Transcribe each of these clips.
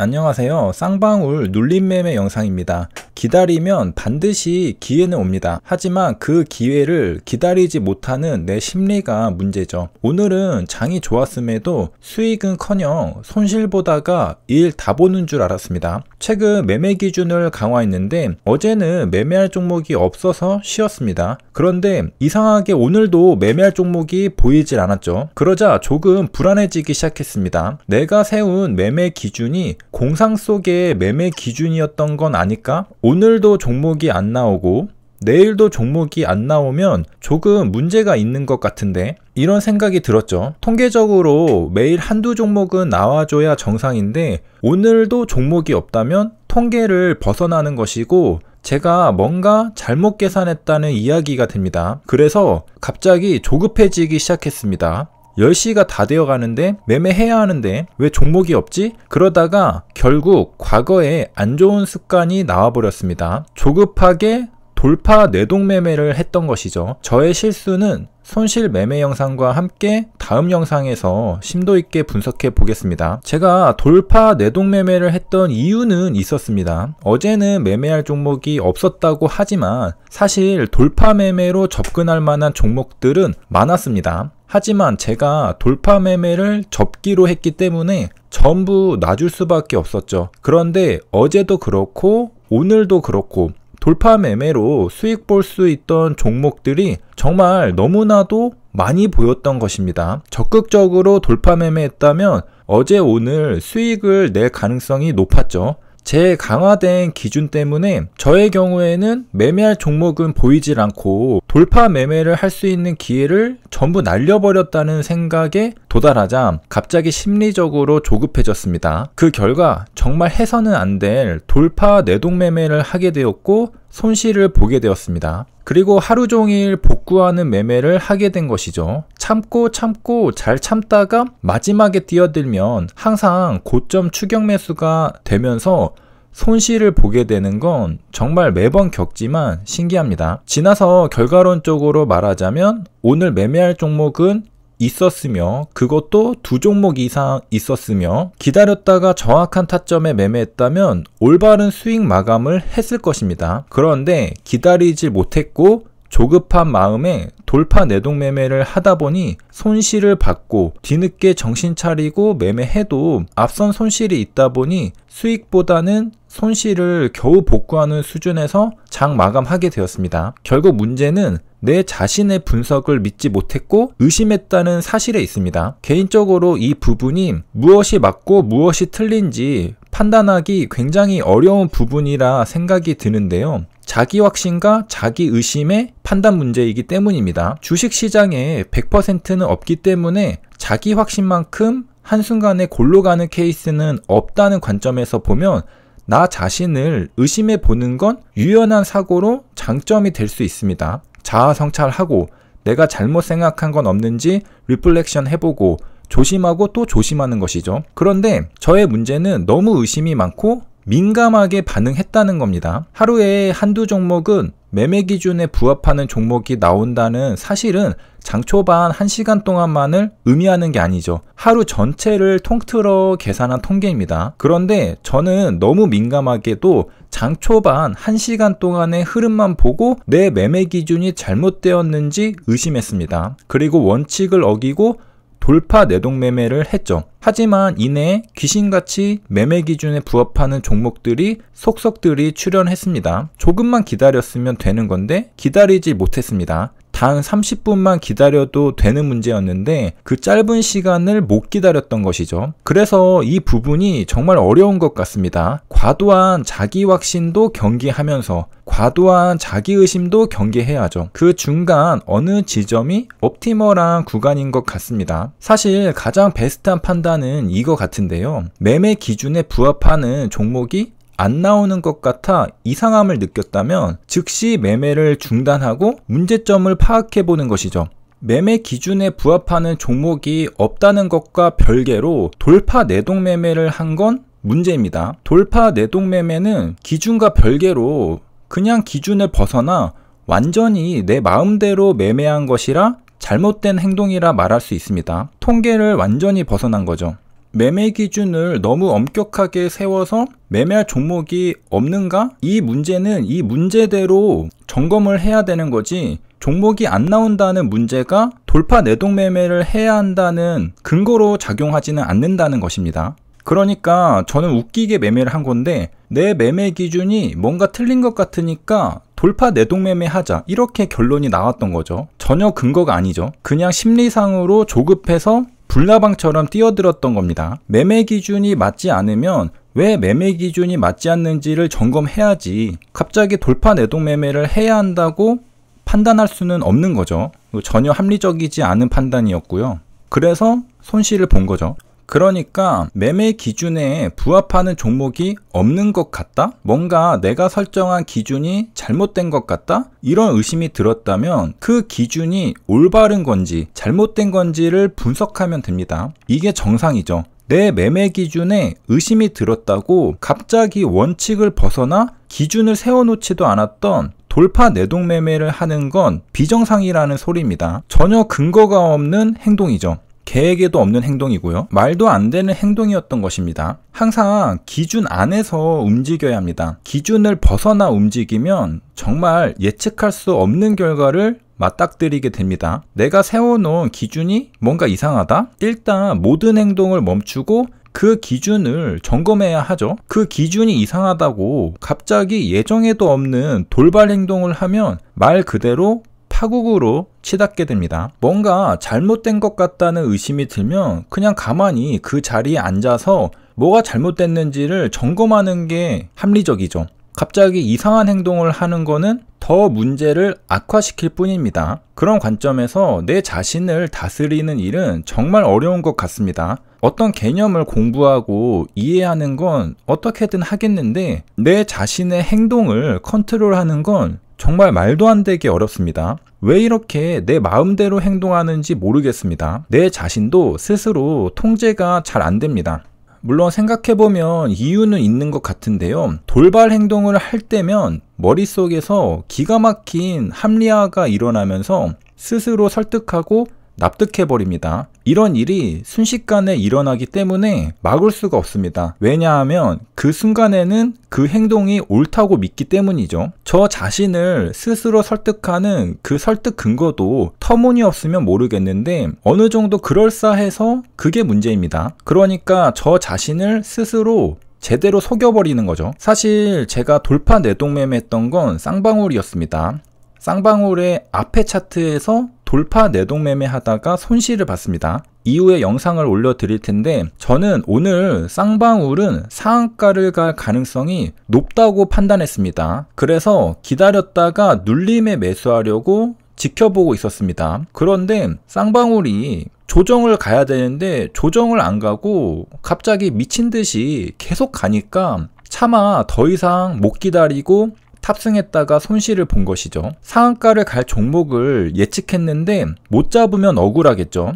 안녕하세요 쌍방울 눌림매매 영상입니다 기다리면 반드시 기회는 옵니다. 하지만 그 기회를 기다리지 못하는 내 심리가 문제죠. 오늘은 장이 좋았음에도 수익은커녕 손실보다가 일 다 보는 줄 알았습니다. 최근 매매 기준을 강화했는데 어제는 매매할 종목이 없어서 쉬었습니다. 그런데 이상하게 오늘도 매매할 종목이 보이질 않았죠. 그러자 조금 불안해지기 시작했습니다. 내가 세운 매매 기준이 공상 속의 매매 기준이었던 건 아닐까? 오늘도 종목이 안 나오고 내일도 종목이 안 나오면 조금 문제가 있는 것 같은데 이런 생각이 들었죠. 통계적으로 매일 한두 종목은 나와줘야 정상인데 오늘도 종목이 없다면 통계를 벗어나는 것이고 제가 뭔가 잘못 계산했다는 이야기가 됩니다. 그래서 갑자기 조급해지기 시작했습니다. 10시가 다 되어 가는데 매매해야 하는데 왜 종목이 없지? 그러다가 결국 과거에 안 좋은 습관이 나와버렸습니다. 조급하게 돌파 뇌동매매를 했던 것이죠. 저의 실수는 손실 매매 영상과 함께 다음 영상에서 심도 있게 분석해 보겠습니다. 제가 돌파 내동 매매를 했던 이유는 있었습니다. 어제는 매매할 종목이 없었다고 하지만 사실 돌파 매매로 접근할 만한 종목들은 많았습니다. 하지만 제가 돌파 매매를 접기로 했기 때문에 전부 놔줄 수밖에 없었죠. 그런데 어제도 그렇고 오늘도 그렇고 돌파 매매로 수익 볼 수 있던 종목들이 정말 너무나도 많이 보였던 것입니다. 적극적으로 돌파 매매했다면 어제 오늘 수익을 낼 가능성이 높았죠. 제 강화된 기준 때문에 저의 경우에는 매매할 종목은 보이질 않고 돌파 매매를 할 수 있는 기회를 전부 날려버렸다는 생각에 도달하자 갑자기 심리적으로 조급해졌습니다. 그 결과 정말 해서는 안 될 돌파 내동 매매를 하게 되었고 손실을 보게 되었습니다. 그리고 하루 종일 복구하는 매매를 하게 된 것이죠. 참고 참고 잘 참다가 마지막에 뛰어들면 항상 고점 추격 매수가 되면서 손실을 보게 되는 건 정말 매번 겪지만 신기합니다. 지나서 결과론적으로 말하자면 오늘 매매할 종목은 있었으며 그것도 두 종목 이상 있었으며 기다렸다가 정확한 타점에 매매했다면 올바른 수익 마감을 했을 것입니다. 그런데 기다리지 못했고 조급한 마음에 돌파 내동매매를 하다 보니 손실을 받고 뒤늦게 정신 차리고 매매해도 앞선 손실이 있다 보니 수익보다는 손실을 겨우 복구하는 수준에서 장 마감하게 되었습니다. 결국 문제는 내 자신의 분석을 믿지 못했고 의심했다는 사실에 있습니다. 개인적으로 이 부분이 무엇이 맞고 무엇이 틀린지 판단하기 굉장히 어려운 부분이라 생각이 드는데요. 자기 확신과 자기 의심의 판단 문제이기 때문입니다. 주식 시장에 100%는 없기 때문에 자기 확신만큼 한순간에 골로 가는 케이스는 없다는 관점에서 보면 나 자신을 의심해 보는 건 유연한 사고로 장점이 될 수 있습니다. 자아 성찰하고 내가 잘못 생각한 건 없는지 리플렉션 해보고 조심하고 또 조심하는 것이죠. 그런데 저의 문제는 너무 의심이 많고 민감하게 반응했다는 겁니다. 하루에 한두 종목은 매매 기준에 부합하는 종목이 나온다는 사실은 장초반 1시간 동안만을 의미하는 게 아니죠. 하루 전체를 통틀어 계산한 통계입니다. 그런데 저는 너무 민감하게도 장초반 1시간 동안의 흐름만 보고 내 매매 기준이 잘못되었는지 의심했습니다. 그리고 원칙을 어기고 돌파 내동매매를 했죠. 하지만 이내 귀신같이 매매 기준에 부합하는 종목들이 속속들이 출현했습니다. 조금만 기다렸으면 되는 건데 기다리지 못했습니다. 단 30분만 기다려도 되는 문제였는데 그 짧은 시간을 못 기다렸던 것이죠. 그래서 이 부분이 정말 어려운 것 같습니다. 과도한 자기 확신도 경계하면서 과도한 자기의심도 경계해야죠. 그 중간 어느 지점이 옵티머랑 구간인 것 같습니다. 사실 가장 베스트한 판단은 이거 같은데요. 매매 기준에 부합하는 종목이 안 나오는 것 같아 이상함을 느꼈다면 즉시 매매를 중단하고 문제점을 파악해 보는 것이죠. 매매 기준에 부합하는 종목이 없다는 것과 별개로 돌파 내동 매매를 한 건 문제입니다. 돌파 내동 매매는 기준과 별개로 그냥 기준을 벗어나 완전히 내 마음대로 매매한 것이라 잘못된 행동이라 말할 수 있습니다. 통계를 완전히 벗어난 거죠. 매매 기준을 너무 엄격하게 세워서 매매할 종목이 없는가? 이 문제는 이 문제대로 점검을 해야 되는 거지 종목이 안 나온다는 문제가 돌파 내동 매매를 해야 한다는 근거로 작용하지는 않는다는 것입니다. 그러니까 저는 웃기게 매매를 한 건데 내 매매 기준이 뭔가 틀린 것 같으니까 돌파 내동 매매하자 이렇게 결론이 나왔던 거죠. 전혀 근거가 아니죠. 그냥 심리상으로 조급해서 불나방처럼 뛰어들었던 겁니다. 매매 기준이 맞지 않으면 왜 매매 기준이 맞지 않는지를 점검해야지 갑자기 돌파 내동 매매를 해야 한다고 판단할 수는 없는 거죠. 전혀 합리적이지 않은 판단이었고요. 그래서 손실을 본 거죠. 그러니까 매매 기준에 부합하는 종목이 없는 것 같다? 뭔가 내가 설정한 기준이 잘못된 것 같다? 이런 의심이 들었다면 그 기준이 올바른 건지 잘못된 건지를 분석하면 됩니다. 이게 정상이죠. 내 매매 기준에 의심이 들었다고 갑자기 원칙을 벗어나 기준을 세워놓지도 않았던 돌파 내동 매매를 하는 건 비정상이라는 소리입니다. 전혀 근거가 없는 행동이죠. 계획에도 없는 행동이고요. 말도 안 되는 행동이었던 것입니다. 항상 기준 안에서 움직여야 합니다. 기준을 벗어나 움직이면 정말 예측할 수 없는 결과를 맞닥뜨리게 됩니다. 내가 세워놓은 기준이 뭔가 이상하다? 일단 모든 행동을 멈추고 그 기준을 점검해야 하죠. 그 기준이 이상하다고 갑자기 예정에도 없는 돌발 행동을 하면 말 그대로 파국으로 치닫게 됩니다. 뭔가 잘못된 것 같다는 의심이 들면 그냥 가만히 그 자리에 앉아서 뭐가 잘못됐는지를 점검하는 게 합리적이죠. 갑자기 이상한 행동을 하는 거는 더 문제를 악화시킬 뿐입니다. 그런 관점에서 내 자신을 다스리는 일은 정말 어려운 것 같습니다. 어떤 개념을 공부하고 이해하는 건 어떻게든 하겠는데 내 자신의 행동을 컨트롤하는 건 정말 말도 안 되게 어렵습니다. 왜 이렇게 내 마음대로 행동하는지 모르겠습니다. 내 자신도 스스로 통제가 잘 안 됩니다. 물론 생각해보면 이유는 있는 것 같은데요. 돌발 행동을 할 때면 머릿속에서 기가 막힌 합리화가 일어나면서 스스로 설득하고 납득해버립니다. 이런 일이 순식간에 일어나기 때문에 막을 수가 없습니다. 왜냐하면 그 순간에는 그 행동이 옳다고 믿기 때문이죠. 저 자신을 스스로 설득하는 그 설득 근거도 터무니없으면 모르겠는데 어느 정도 그럴싸해서 그게 문제입니다. 그러니까 저 자신을 스스로 제대로 속여버리는 거죠. 사실 제가 돌파 내동매매 했던 건 쌍방울이었습니다. 쌍방울의 앞에 차트에서 돌파 내동매매 하다가 손실을 봤습니다. 이후에 영상을 올려드릴 텐데 저는 오늘 쌍방울은 상한가를 갈 가능성이 높다고 판단했습니다. 그래서 기다렸다가 눌림에 매수하려고 지켜보고 있었습니다. 그런데 쌍방울이 조정을 가야 되는데 조정을 안 가고 갑자기 미친 듯이 계속 가니까 차마 더 이상 못 기다리고 탑승했다가 손실을 본 것이죠. 상한가를 갈 종목을 예측했는데 못 잡으면 억울하겠죠.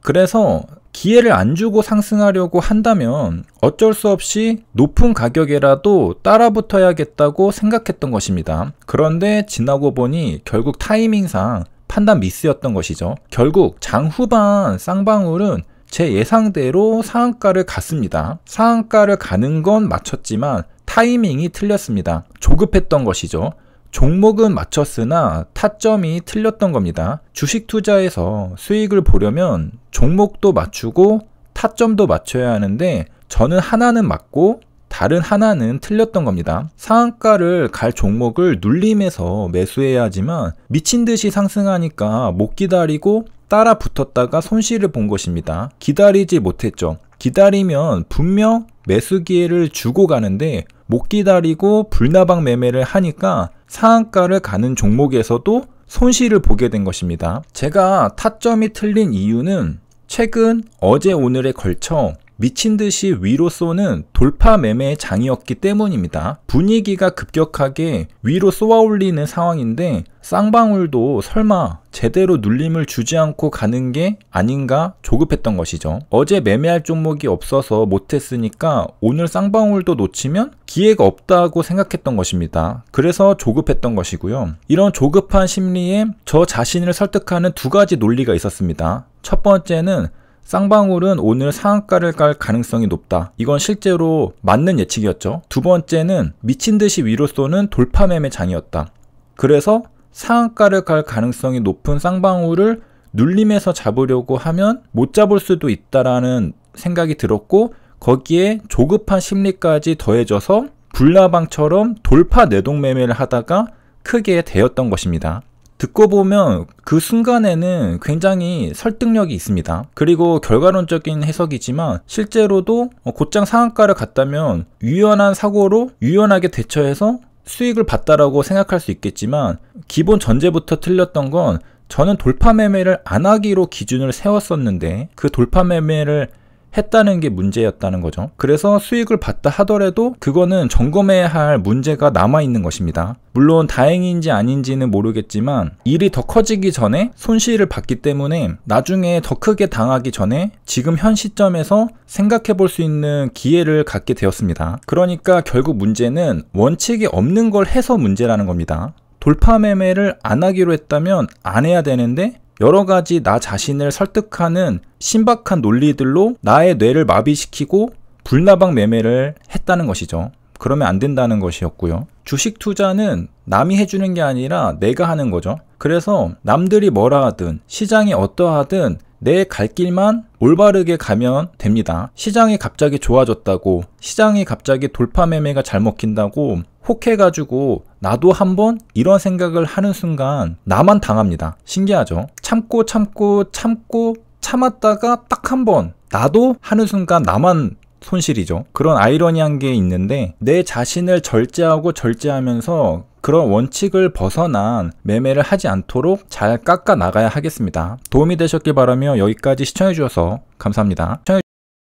그래서 기회를 안 주고 상승하려고 한다면 어쩔 수 없이 높은 가격에라도 따라붙어야겠다고 생각했던 것입니다. 그런데 지나고 보니 결국 타이밍상 판단 미스였던 것이죠. 결국 장 후반 쌍방울은 제 예상대로 상한가를 갔습니다. 상한가를 가는 건 맞췄지만 타이밍이 틀렸습니다. 조급했던 것이죠. 종목은 맞췄으나 타점이 틀렸던 겁니다. 주식 투자에서 수익을 보려면 종목도 맞추고 타점도 맞춰야 하는데 저는 하나는 맞고 다른 하나는 틀렸던 겁니다. 상한가를 갈 종목을 눌림에서 매수해야 하지만 미친 듯이 상승하니까 못 기다리고 따라 붙었다가 손실을 본 것입니다. 기다리지 못했죠. 기다리면 분명 매수 기회를 주고 가는데 못 기다리고 불나방 매매를 하니까 상한가를 가는 종목에서도 손실을 보게 된 것입니다. 제가 타점이 틀린 이유는 최근 어제 오늘에 걸쳐 미친 듯이 위로 쏘는 돌파 매매의 장이었기 때문입니다. 분위기가 급격하게 위로 쏘아 올리는 상황인데 쌍방울도 설마 제대로 눌림을 주지 않고 가는 게 아닌가 조급했던 것이죠. 어제 매매할 종목이 없어서 못했으니까 오늘 쌍방울도 놓치면 기회가 없다고 생각했던 것입니다. 그래서 조급했던 것이고요. 이런 조급한 심리에 저 자신을 설득하는 두 가지 논리가 있었습니다. 첫 번째는 쌍방울은 오늘 상한가를 깔 가능성이 높다. 이건 실제로 맞는 예측이었죠. 두 번째는 미친 듯이 위로 쏘는 돌파 매매 장이었다. 그래서 상한가를 갈 가능성이 높은 쌍방울을 눌림에서 잡으려고 하면 못 잡을 수도 있다라는 생각이 들었고 거기에 조급한 심리까지 더해져서 불나방처럼 돌파 내동 매매를 하다가 크게 되었던 것입니다. 듣고 보면 그 순간에는 굉장히 설득력이 있습니다. 그리고 결과론적인 해석이지만 실제로도 곧장 상한가를 갔다면 유연한 사고로 유연하게 대처해서 수익을 봤다라고 생각할 수 있겠지만 기본 전제부터 틀렸던 건 저는 돌파 매매를 안 하기로 기준을 세웠었는데 그 돌파 매매를 했다는 게 문제였다는 거죠. 그래서 수익을 봤다 하더라도 그거는 점검해야 할 문제가 남아있는 것입니다. 물론 다행인지 아닌지는 모르겠지만 일이 더 커지기 전에 손실을 봤기 때문에 나중에 더 크게 당하기 전에 지금 현 시점에서 생각해 볼 수 있는 기회를 갖게 되었습니다. 그러니까 결국 문제는 원칙이 없는 걸 해서 문제라는 겁니다. 돌파 매매를 안 하기로 했다면 안 해야 되는데 여러 가지 나 자신을 설득하는 신박한 논리들로 나의 뇌를 마비시키고 불나방 매매를 했다는 것이죠. 그러면 안 된다는 것이었고요. 주식 투자는 남이 해주는 게 아니라 내가 하는 거죠. 그래서 남들이 뭐라 하든 시장이 어떠하든 내 갈 길만 올바르게 가면 됩니다. 시장이 갑자기 좋아졌다고 시장이 갑자기 돌파 매매가 잘 먹힌다고 혹해가지고 나도 한번 이런 생각을 하는 순간 나만 당합니다. 신기하죠? 참고 참고 참고 참았다가 딱 한 번 나도 하는 순간 나만 손실이죠. 그런 아이러니한 게 있는데 내 자신을 절제하고 절제하면서 그런 원칙을 벗어난 매매를 하지 않도록 잘 깎아 나가야 하겠습니다. 도움이 되셨길 바라며 여기까지 시청해 주셔서 감사합니다.